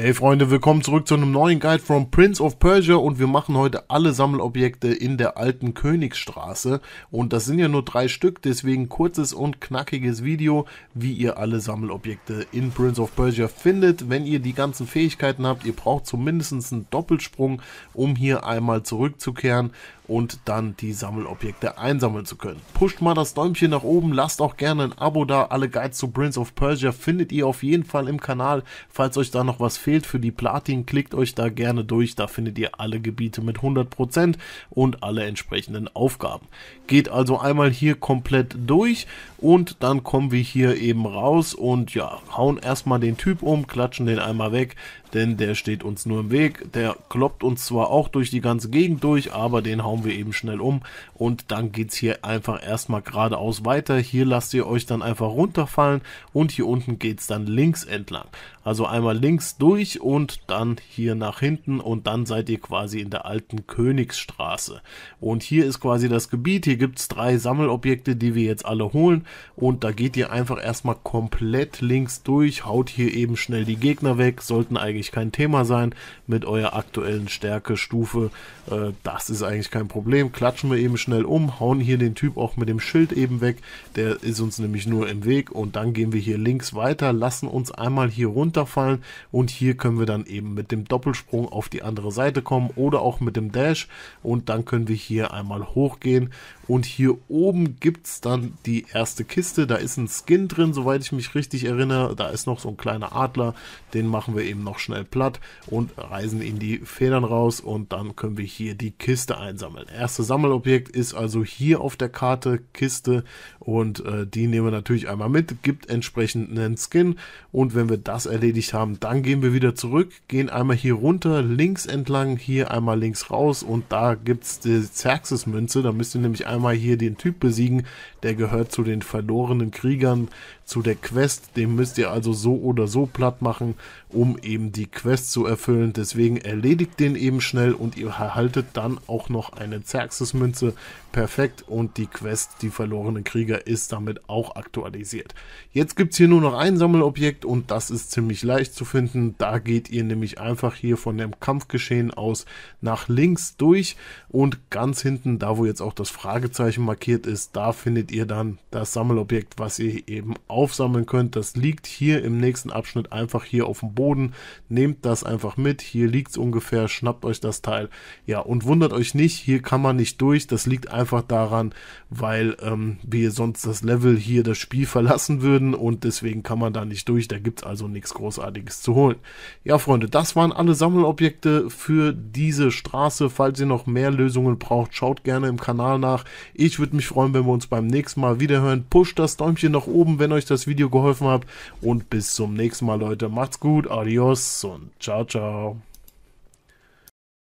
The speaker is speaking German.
Hey Freunde, willkommen zurück zu einem neuen Guide from Prince of Persia und wir machen heute alle Sammelobjekte in der alten Königsstraße und das sind ja nur drei Stück, deswegen kurzes und knackiges Video, wie ihr alle Sammelobjekte in Prince of Persia findet. Wenn ihr die ganzen Fähigkeiten habt, ihr braucht zumindest einen Doppelsprung, um hier einmal zurückzukehren und dann die Sammelobjekte einsammeln zu können. Pusht mal das Däumchen nach oben, lasst auch gerne ein Abo da. Alle Guides zu Prince of Persia findet ihr auf jeden Fall im Kanal. Falls euch da noch was fehlt für die Platin, klickt euch da gerne durch. Da findet ihr alle Gebiete mit 100% und alle entsprechenden Aufgaben. Geht also einmal hier komplett durch und dann kommen wir hier eben raus und ja, hauen erstmal den Typ um, klatschen den einmal weg, denn der steht uns nur im Weg. Der kloppt uns zwar auch durch die ganze Gegend durch, aber den hauen bauen wir eben schnell um und dann geht es hier einfach erstmal geradeaus weiter. Hier lasst ihr euch dann einfach runterfallen und hier unten geht es dann links entlang. Also einmal links durch und dann hier nach hinten und dann seid ihr quasi in der alten Königsstraße. Und hier ist quasi das Gebiet, hier gibt es drei Sammelobjekte, die wir jetzt alle holen und da geht ihr einfach erstmal komplett links durch, haut hier eben schnell die Gegner weg, sollten eigentlich kein Thema sein mit eurer aktuellen Stärke, Stufe, äh, das ist eigentlich kein kein Problem, klatschen wir eben schnell um, hauen hier den Typ auch mit dem Schild eben weg, der ist uns nämlich nur im Weg und dann gehen wir hier links weiter, lassen uns einmal hier runterfallen und hier können wir dann eben mit dem Doppelsprung auf die andere Seite kommen oder auch mit dem Dash und dann können wir hier einmal hochgehen und hier oben gibt es dann die erste Kiste, da ist ein Skin drin, soweit ich mich richtig erinnere, da ist noch so ein kleiner Adler, den machen wir eben noch schnell platt und reißen ihn die Federn raus und dann können wir hier die Kiste einsammeln. Erste Sammelobjekt ist also hier auf der Karte Kiste und äh, die nehmen wir natürlich einmal mit, gibt entsprechend einen Skin und wenn wir das erledigt haben, dann gehen wir wieder zurück, gehen einmal hier runter, links entlang, hier einmal links raus und da gibt es die Xerxes-Münze, da müsst ihr nämlich einmal hier den Typ besiegen, der gehört zu den verlorenen Kriegern, zu der Quest, den müsst ihr also so oder so platt machen, um eben die Quest zu erfüllen, deswegen erledigt den eben schnell und ihr erhaltet dann auch noch ein eine Xerxes-Münze. Perfekt. Und die Quest, die verlorenen Krieger, ist damit auch aktualisiert. Jetzt gibt es hier nur noch ein Sammelobjekt und das ist ziemlich leicht zu finden. Da geht ihr nämlich einfach hier von dem Kampfgeschehen aus nach links durch und ganz hinten, da wo jetzt auch das Fragezeichen markiert ist, da findet ihr dann das Sammelobjekt, was ihr eben aufsammeln könnt. Das liegt hier im nächsten Abschnitt einfach hier auf dem Boden. Nehmt das einfach mit. Hier liegt es ungefähr. Schnappt euch das Teil. Ja, und wundert euch nicht, hier kann man nicht durch. Das liegt einfach daran, weil ähm, wir sonst das Level hier das Spiel verlassen würden und deswegen kann man da nicht durch. Da gibt es also nichts Großartiges zu holen. Ja, Freunde, das waren alle Sammelobjekte für diese Straße. Falls ihr noch mehr Lösungen braucht, schaut gerne im Kanal nach. Ich würde mich freuen, wenn wir uns beim nächsten Mal wiederhören. Pusht das Däumchen nach oben, wenn euch das Video geholfen hat. Und bis zum nächsten Mal, Leute. Macht's gut, adios und ciao, ciao.